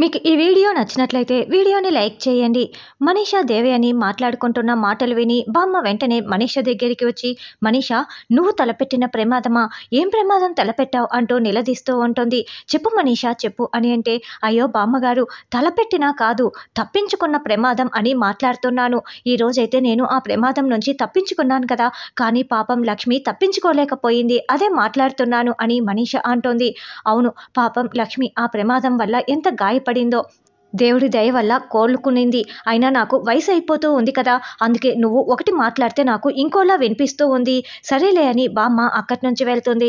మీకు ఈ వీడియో నచ్చినట్లయితే వీడియోని లైక్ చేయండి మనీషా దేవి అని మాట్లాడుకుంటున్న మాటలు విని బామ్మ వెంటనే మనీష దగ్గరికి వచ్చి మనీషా నువ్వు తలపెట్టిన ప్రమాదమా ఏం ప్రమాదం తలపెట్టావు అంటూ నిలదీస్తూ ఉంటుంది చెప్పు మనీషా చెప్పు అని అంటే అయ్యో బామ్మగారు తలపెట్టినా కాదు తప్పించుకున్న ప్రమాదం అని మాట్లాడుతున్నాను ఈరోజైతే నేను ఆ ప్రమాదం నుంచి తప్పించుకున్నాను కదా కానీ పాపం లక్ష్మి తప్పించుకోలేకపోయింది అదే మాట్లాడుతున్నాను అని మనీష అంటోంది అవును పాపం లక్ష్మి ఆ ప్రమాదం వల్ల ఎంత గాయ జారిపడిందో దేవుడి దయ వల్ల కోలుకునింది అయినా నాకు వయసు అయిపోతూ ఉంది కదా అందుకే నువ్వు ఒకటి మాట్లాడితే నాకు ఇంకోలా వినిపిస్తూ ఉంది సరేలే అని బామ్మ అక్కడి నుంచి వెళ్తుంది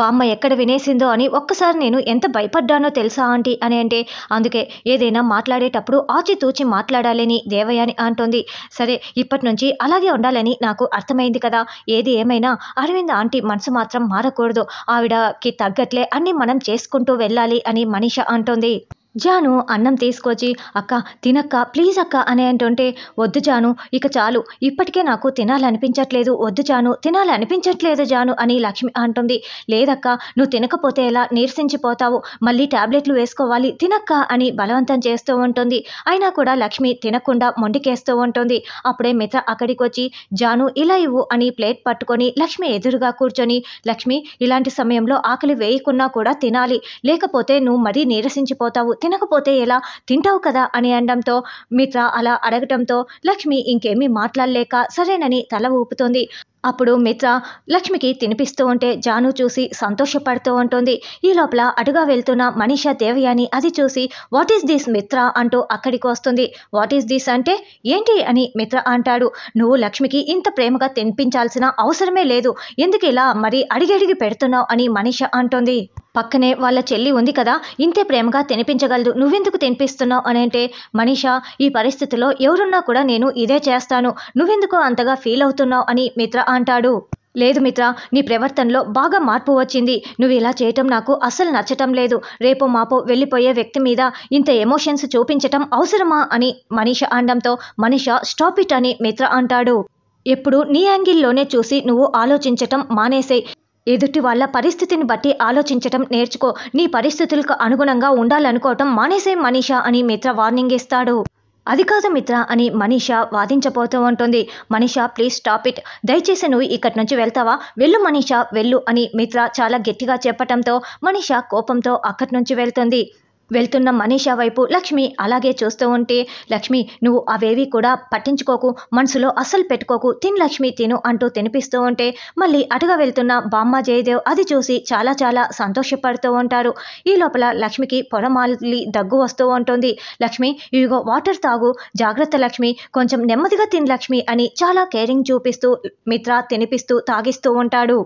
బామ్మ ఎక్కడ వినేసిందో అని ఒక్కసారి నేను ఎంత భయపడ్డానో తెలుసా ఆంటీ అని అంటే అందుకే ఏదైనా మాట్లాడేటప్పుడు ఆచితూచి మాట్లాడాలని దేవయాని అంటుంది సరే ఇప్పటి నుంచి అలాగే ఉండాలని నాకు అర్థమైంది కదా ఏది ఏమైనా అరవింద్ ఆంటీ మనసు మాత్రం మారకూడదు ఆవిడకి తగ్గట్లే అన్నీ మనం చేసుకుంటూ వెళ్ళాలి అని మనీష అంటుంది జాను అన్నం తీసుకొచ్చి అక్క తినక్క ప్లీజ్ అక్క అని అంటుంటే వద్దు జాను ఇక చాలు ఇప్పటికే నాకు తినాలనిపించట్లేదు వద్దు జాను తినాలనిపించట్లేదు జాను అని లక్ష్మి అంటుంది లేదక్క నువ్వు తినకపోతే ఎలా నీరసించిపోతావు మళ్ళీ ట్యాబ్లెట్లు వేసుకోవాలి తినక్క అని బలవంతం చేస్తూ ఉంటుంది అయినా కూడా లక్ష్మి తినకుండా మొండికేస్తూ ఉంటుంది అప్పుడే మిత్ర అక్కడికి వచ్చి జాను ఇలా ఇవ్వు అని ప్లేట్ పట్టుకొని లక్ష్మి ఎదురుగా కూర్చొని లక్ష్మి ఇలాంటి సమయంలో ఆకలి వేయకున్నా కూడా తినాలి లేకపోతే నువ్వు మరీ నీరసించిపోతావు తినకపోతే ఎలా తింటావు కదా అని అనడంతో మిత్ర అలా అడగటంతో లక్ష్మి ఇంకేమీ మాట్లాడలేక సరేనని తల ఊపుతోంది అప్పుడు మిత్ర లక్ష్మికి తినిపిస్తూ ఉంటే జాను చూసి సంతోషపడుతూ ఉంటుంది ఈ లోపల అటుగా వెళ్తున్న మనీషా దేవయాని అది చూసి వాట్ ఈస్ దిస్ మిత్ర అంటూ అక్కడికి వస్తుంది వాట్ ఈస్ దిస్ అంటే ఏంటి అని మిత్ర అంటాడు నువ్వు లక్ష్మికి ఇంత ప్రేమగా తినిపించాల్సిన అవసరమే లేదు ఎందుకు ఇలా మరి అడిగడిగి పెడుతున్నావు అని మనీష అంటుంది పక్కనే వాళ్ళ చెల్లి ఉంది కదా ఇంతే ప్రేమగా తినిపించగలదు నువ్వెందుకు తినిపిస్తున్నావు అని అంటే మనీష ఈ పరిస్థితిలో ఎవరున్నా కూడా నేను ఇదే చేస్తాను నువ్వెందుకు అంతగా ఫీల్ అవుతున్నావు అని మిత్ర అంటాడు లేదు మిత్ర నీ ప్రవర్తనలో బాగా మార్పు వచ్చింది నువ్వు ఇలా చేయటం నాకు అస్సలు నచ్చటం లేదు రేపో మాపో వెళ్ళిపోయే వ్యక్తి మీద ఇంత ఎమోషన్స్ చూపించటం అవసరమా అని మనీష అనడంతో మనీష స్టాప్ ఇట్ అని మిత్ర అంటాడు ఎప్పుడు నీ యాంగిల్లోనే చూసి నువ్వు ఆలోచించటం మానేసే ఎదుటి వాళ్ళ పరిస్థితిని బట్టి ఆలోచించటం నేర్చుకో నీ పరిస్థితులకు అనుగుణంగా ఉండాలనుకోవటం మానేసే మనీష అని మిత్ర వార్నింగ్ ఇస్తాడు అది కాదు మిత్ర అని మనీష వాదించబోతూ ఉంటుంది మనీష ప్లీజ్ స్టాప్ ఇట్ దయచేసి నువ్వు ఇక్కడి నుంచి వెళ్తావా వెళ్ళు మనీష వెళ్ళు అని మిత్ర చాలా గట్టిగా చెప్పటంతో మనీష కోపంతో అక్కడి నుంచి వెళ్తుంది వెళ్తున్న మనీషా వైపు లక్ష్మి అలాగే చూస్తూ ఉంటే లక్ష్మి నువ్వు అవేవి కూడా పట్టించుకోకు మనసులో అస్సలు పెట్టుకోకు తిన్ లక్ష్మి తిను అంటూ తినిపిస్తూ ఉంటే మళ్ళీ అటుగా వెళ్తున్న బామ్మ జయదేవ్ అది చూసి చాలా చాలా సంతోషపడుతూ ఉంటారు ఈ లోపల లక్ష్మికి పొడమాలి దగ్గు వస్తూ ఉంటుంది లక్ష్మి ఇవిగో వాటర్ తాగు జాగ్రత్త లక్ష్మి కొంచెం నెమ్మదిగా తిన్ లక్ష్మి అని చాలా కేరింగ్ చూపిస్తూ మిత్ర తినిపిస్తూ తాగిస్తూ ఉంటాడు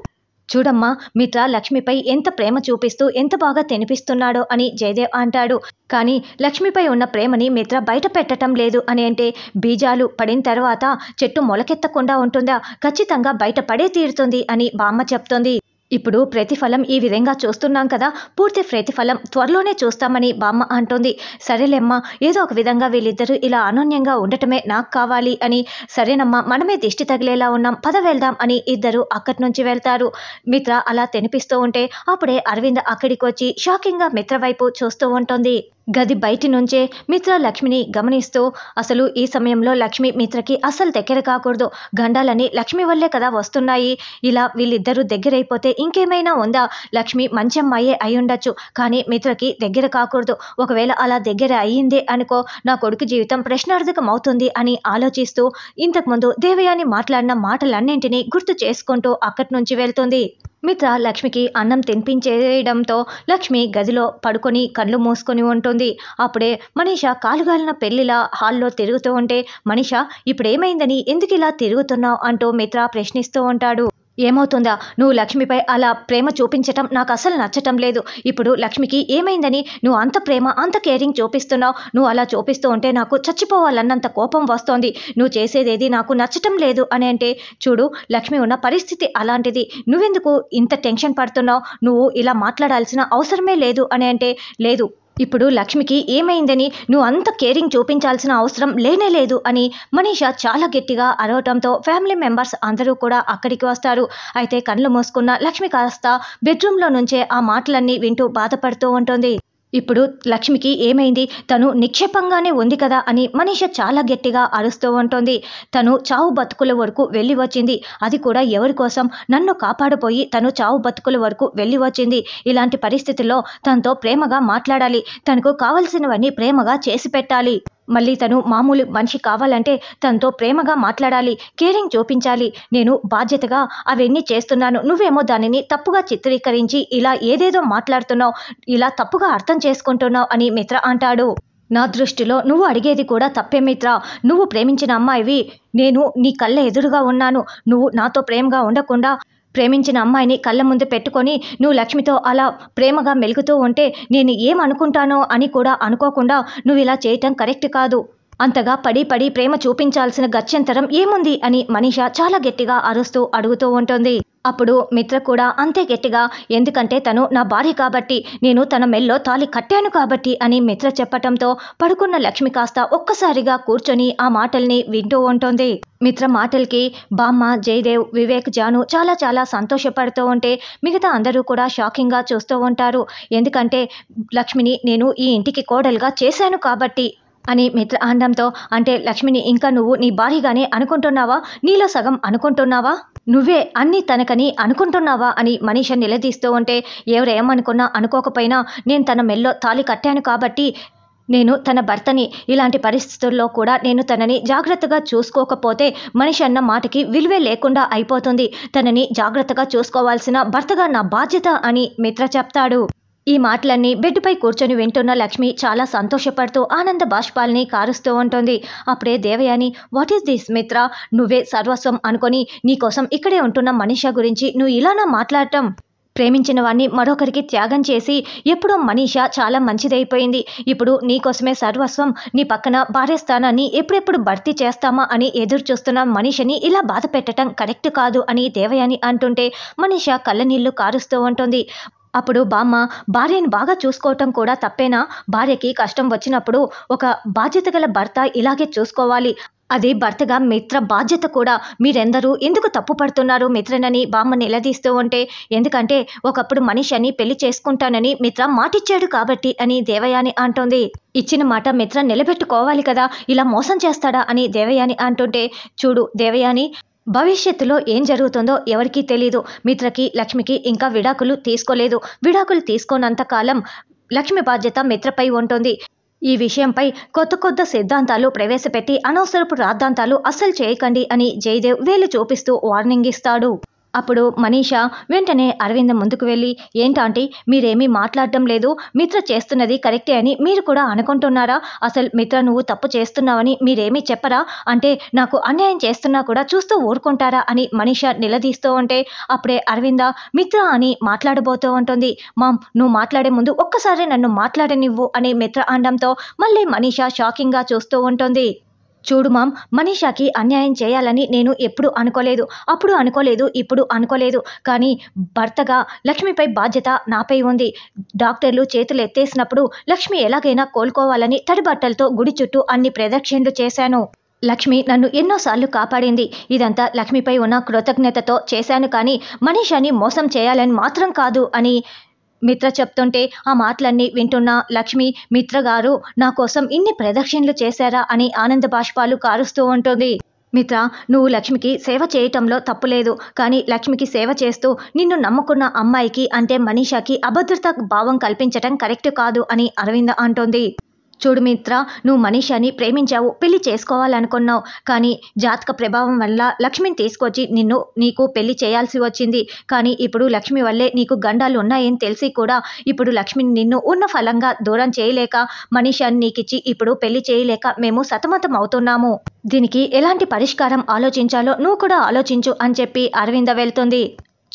చూడమ్మా మిత్ర లక్ష్మిపై ఎంత ప్రేమ చూపిస్తూ ఎంత బాగా తినిపిస్తున్నాడో అని జయదేవ్ అంటాడు కానీ లక్ష్మిపై ఉన్న ప్రేమని మిత్ర బయట పెట్టడం లేదు అని అంటే బీజాలు పడిన తర్వాత చెట్టు మొలకెత్తకుండా ఉంటుందా ఖచ్చితంగా బయట పడే తీరుతుంది అని బామ్మ చెప్తుంది ఇప్పుడు ప్రతిఫలం ఈ విధంగా చూస్తున్నాం కదా పూర్తి ప్రతిఫలం త్వరలోనే చూస్తామని బామ్మ అంటోంది సరేలేమ్మా ఏదో ఒక విధంగా వీళ్ళిద్దరూ ఇలా అనోన్యంగా ఉండటమే నాకు కావాలి అని సరేనమ్మా మనమే దిష్టి తగిలేలా ఉన్నాం పద వెళ్దాం అని ఇద్దరు అక్కడి నుంచి వెళ్తారు మిత్ర అలా తినిపిస్తూ ఉంటే అప్పుడే అరవింద్ అక్కడికి వచ్చి షాకింగ్గా మిత్ర వైపు చూస్తూ ఉంటుంది గది బయటి నుంచే మిత్ర లక్ష్మిని గమనిస్తూ అసలు ఈ సమయంలో లక్ష్మి మిత్రకి అసలు దగ్గర కాకూడదు గండాలని లక్ష్మి వల్లే కదా వస్తున్నాయి ఇలా వీళ్ళిద్దరూ దగ్గరైపోతే ఇంకేమైనా ఉందా లక్ష్మి మంచి అమ్మాయే అయి ఉండొచ్చు కానీ మిత్రకి దగ్గర కాకూడదు ఒకవేళ అలా దగ్గర అయ్యింది అనుకో నా కొడుకు జీవితం ప్రశ్నార్థకం అవుతుంది అని ఆలోచిస్తూ ఇంతకుముందు దేవయాని మాట్లాడిన మాటలన్నింటినీ గుర్తు చేసుకుంటూ అక్కడి నుంచి వెళ్తుంది మిత్ర లక్ష్మికి అన్నం తినిపించేయడంతో లక్ష్మి గదిలో పడుకొని కళ్ళు మూసుకొని ఉంటుంది అప్పుడే మనీష కాలుగాలిన పెళ్లిలా హాల్లో తిరుగుతూ ఉంటే మనీష ఇప్పుడేమైందని ఎందుకు ఇలా తిరుగుతున్నావు అంటూ మిత్ర ప్రశ్నిస్తూ ఉంటాడు ఏమవుతుందా నువ్వు లక్ష్మిపై అలా ప్రేమ చూపించటం నాకు అసలు నచ్చటం లేదు ఇప్పుడు లక్ష్మికి ఏమైందని నువ్వు అంత ప్రేమ అంత కేరింగ్ చూపిస్తున్నావు నువ్వు అలా చూపిస్తూ ఉంటే నాకు చచ్చిపోవాలన్నంత కోపం వస్తోంది నువ్వు చేసేదేది నాకు నచ్చటం లేదు అని అంటే చూడు లక్ష్మి ఉన్న పరిస్థితి అలాంటిది నువ్వెందుకు ఇంత టెన్షన్ పడుతున్నావు నువ్వు ఇలా మాట్లాడాల్సిన అవసరమే లేదు అని అంటే లేదు ఇప్పుడు లక్ష్మికి ఏమైందని నువ్వు అంత కేరింగ్ చూపించాల్సిన అవసరం లేనే లేదు అని మనీష చాలా గట్టిగా అరవటంతో ఫ్యామిలీ మెంబర్స్ అందరూ కూడా అక్కడికి వస్తారు అయితే కళ్ళు మూసుకున్న లక్ష్మి కాస్త బెడ్రూమ్లో నుంచే ఆ మాటలన్నీ వింటూ బాధపడుతూ ఉంటుంది ఇప్పుడు లక్ష్మికి ఏమైంది తను నిక్షేపంగానే ఉంది కదా అని మనీష చాలా గట్టిగా అరుస్తూ ఉంటుంది తను చావు బతుకుల వరకు వెళ్ళి వచ్చింది అది కూడా ఎవరి కోసం నన్ను కాపాడపోయి తను చావు బతుకుల వరకు వెళ్ళి వచ్చింది ఇలాంటి పరిస్థితుల్లో తనతో ప్రేమగా మాట్లాడాలి తనకు కావలసినవన్నీ ప్రేమగా చేసి పెట్టాలి మళ్ళీ తను మామూలు మనిషి కావాలంటే తనతో ప్రేమగా మాట్లాడాలి కేరింగ్ చూపించాలి నేను బాధ్యతగా అవన్నీ చేస్తున్నాను నువ్వేమో దానిని తప్పుగా చిత్రీకరించి ఇలా ఏదేదో మాట్లాడుతున్నావు ఇలా తప్పుగా అర్థం చేసుకుంటున్నావు అని మిత్ర అంటాడు నా దృష్టిలో నువ్వు అడిగేది కూడా తప్పే మిత్ర నువ్వు ప్రేమించిన అమ్మాయివి నేను నీ కళ్ళ ఎదురుగా ఉన్నాను నువ్వు నాతో ప్రేమగా ఉండకుండా ప్రేమించిన అమ్మాయిని కళ్ళ ముందు పెట్టుకొని నువ్వు లక్ష్మితో అలా ప్రేమగా మెలుగుతూ ఉంటే నేను ఏమనుకుంటానో అని కూడా అనుకోకుండా నువ్వు ఇలా చేయటం కరెక్ట్ కాదు అంతగా పడి పడి ప్రేమ చూపించాల్సిన గత్యంతరం ఏముంది అని మనీష చాలా గట్టిగా అరుస్తూ అడుగుతూ ఉంటుంది అప్పుడు మిత్ర కూడా అంతే గట్టిగా ఎందుకంటే తను నా భార్య కాబట్టి నేను తన మెల్లో తాలి కట్టాను కాబట్టి అని మిత్ర చెప్పటంతో పడుకున్న లక్ష్మి కాస్త ఒక్కసారిగా కూర్చొని ఆ మాటల్ని వింటూ ఉంటుంది మిత్ర మాటలకి బామ్మ జయదేవ్ వివేక్ జాను చాలా చాలా సంతోషపడుతూ ఉంటే మిగతా అందరూ కూడా షాకింగ్గా చూస్తూ ఉంటారు ఎందుకంటే లక్ష్మిని నేను ఈ ఇంటికి కోడలుగా చేశాను కాబట్టి అని మిత్ర అనడంతో అంటే లక్ష్మిని ఇంకా నువ్వు నీ భారీగానే అనుకుంటున్నావా నీలో సగం అనుకుంటున్నావా నువ్వే అన్ని తనకని అనుకుంటున్నావా అని మనీష నిలదీస్తూ ఉంటే ఎవరేమనుకున్నా అనుకోకపోయినా నేను తన మెల్లో తాలి కట్టాను కాబట్టి నేను తన భర్తని ఇలాంటి పరిస్థితుల్లో కూడా నేను తనని జాగ్రత్తగా చూసుకోకపోతే మనిషి అన్న మాటకి విలువే లేకుండా అయిపోతుంది తనని జాగ్రత్తగా చూసుకోవాల్సిన భర్తగా నా బాధ్యత అని మిత్ర చెప్తాడు ఈ మాటలన్నీ బెడ్డుపై కూర్చొని వింటున్న లక్ష్మి చాలా సంతోషపడుతూ ఆనంద బాష్పాల్ని కారుస్తూ ఉంటుంది అప్పుడే దేవయాని వాట్ ఈస్ దిస్ మిత్ర నువ్వే సర్వస్వం అనుకొని నీకోసం ఇక్కడే ఉంటున్న మనీష గురించి నువ్వు ఇలానా మాట్లాడటం ప్రేమించిన వాడిని మరొకరికి త్యాగం చేసి ఎప్పుడో మనీష చాలా మంచిదైపోయింది ఇప్పుడు నీకోసమే సర్వస్వం నీ పక్కన భార్య స్థానాన్ని ఎప్పుడెప్పుడు భర్తీ చేస్తామా అని ఎదురు చూస్తున్న మనీషని ఇలా బాధ పెట్టడం కరెక్ట్ కాదు అని దేవయాని అంటుంటే మనీష కళ్ళనీళ్లు కారుస్తూ ఉంటుంది అప్పుడు బామ్మ భార్యను బాగా చూసుకోవటం కూడా తప్పేనా భార్యకి కష్టం వచ్చినప్పుడు ఒక బాధ్యత గల భర్త ఇలాగే చూసుకోవాలి అది భర్తగా మిత్ర బాధ్యత కూడా మీరెందరూ ఎందుకు తప్పు పడుతున్నారు మిత్రనని బామ్మ నిలదీస్తూ ఉంటే ఎందుకంటే ఒకప్పుడు మనిషి అని పెళ్లి చేసుకుంటానని మిత్ర మాటిచ్చాడు కాబట్టి అని దేవయాని అంటోంది ఇచ్చిన మాట మిత్ర నిలబెట్టుకోవాలి కదా ఇలా మోసం చేస్తాడా అని దేవయాని అంటుంటే చూడు దేవయాని భవిష్యత్తులో ఏం జరుగుతుందో ఎవరికీ తెలియదు మిత్రకి లక్ష్మికి ఇంకా విడాకులు తీసుకోలేదు విడాకులు తీసుకోనంత కాలం లక్ష్మి బాధ్యత మిత్రపై ఉంటుంది ఈ విషయంపై కొత్త కొత్త సిద్ధాంతాలు ప్రవేశపెట్టి అనవసరపు రాద్ధాంతాలు అస్సలు చేయకండి అని జయదేవ్ వేలు చూపిస్తూ వార్నింగ్ ఇస్తాడు అప్పుడు మనీషా వెంటనే అరవింద్ ముందుకు వెళ్ళి ఏంటంటే మీరేమీ మాట్లాడటం లేదు మిత్ర చేస్తున్నది కరెక్టే అని మీరు కూడా అనుకుంటున్నారా అసలు మిత్ర నువ్వు తప్పు చేస్తున్నావని మీరేమీ చెప్పరా అంటే నాకు అన్యాయం చేస్తున్నా కూడా చూస్తూ ఊరుకుంటారా అని మనీషా నిలదీస్తూ ఉంటే అప్పుడే అరవింద మిత్ర అని మాట్లాడబోతూ ఉంటుంది మామ్ నువ్వు మాట్లాడే ముందు ఒక్కసారి నన్ను మాట్లాడనివ్వు అని మిత్ర అనడంతో మళ్ళీ మనీషా షాకింగ్గా చూస్తూ ఉంటుంది చూడు మామ్ మనీషాకి అన్యాయం చేయాలని నేను ఎప్పుడు అనుకోలేదు అప్పుడు అనుకోలేదు ఇప్పుడు అనుకోలేదు కానీ భర్తగా లక్ష్మిపై బాధ్యత నాపై ఉంది డాక్టర్లు చేతులు ఎత్తేసినప్పుడు లక్ష్మి ఎలాగైనా కోలుకోవాలని తడిబట్టలతో గుడి చుట్టూ అన్ని ప్రదక్షిణలు చేశాను లక్ష్మి నన్ను ఎన్నోసార్లు కాపాడింది ఇదంతా లక్ష్మిపై ఉన్న కృతజ్ఞతతో చేశాను కానీ మనీషాని మోసం చేయాలని మాత్రం కాదు అని మిత్ర చెప్తుంటే ఆ మాటలన్నీ వింటున్న లక్ష్మి మిత్ర గారు నా కోసం ఇన్ని ప్రదక్షిణలు చేశారా అని ఆనంద బాష్పాలు కారుస్తూ ఉంటుంది మిత్ర నువ్వు లక్ష్మికి సేవ చేయటంలో తప్పులేదు కానీ లక్ష్మికి సేవ చేస్తూ నిన్ను నమ్ముకున్న అమ్మాయికి అంటే మనీషాకి అభద్రత భావం కల్పించటం కరెక్ట్ కాదు అని అరవింద అంటోంది చూడు మిత్ర నువ్వు మనిషిని ప్రేమించావు పెళ్లి చేసుకోవాలనుకున్నావు కానీ జాతక ప్రభావం వల్ల లక్ష్మిని తీసుకొచ్చి నిన్ను నీకు పెళ్లి చేయాల్సి వచ్చింది కానీ ఇప్పుడు లక్ష్మి వల్లే నీకు గండాలు ఉన్నాయని తెలిసి కూడా ఇప్పుడు లక్ష్మిని నిన్ను ఉన్న ఫలంగా దూరం చేయలేక మనిషిని నీకిచ్చి ఇప్పుడు పెళ్లి చేయలేక మేము సతమతం అవుతున్నాము దీనికి ఎలాంటి పరిష్కారం ఆలోచించాలో నువ్వు కూడా ఆలోచించు అని చెప్పి అరవింద వెళ్తుంది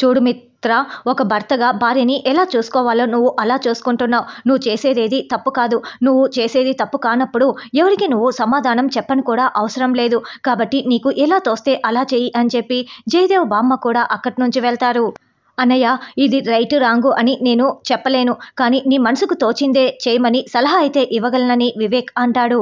చూడు మిత్ర పవిత్ర ఒక భర్తగా భార్యని ఎలా చూసుకోవాలో నువ్వు అలా చూసుకుంటున్నావు నువ్వు చేసేదేది తప్పు కాదు నువ్వు చేసేది తప్పు కానప్పుడు ఎవరికి నువ్వు సమాధానం చెప్పని కూడా అవసరం లేదు కాబట్టి నీకు ఎలా తోస్తే అలా చెయ్యి అని చెప్పి జయదేవ్ బామ్మ కూడా అక్కడి నుంచి వెళ్తారు అన్నయ్య ఇది రైట్ రాంగు అని నేను చెప్పలేను కానీ నీ మనసుకు తోచిందే చేయమని సలహా అయితే ఇవ్వగలనని వివేక్ అంటాడు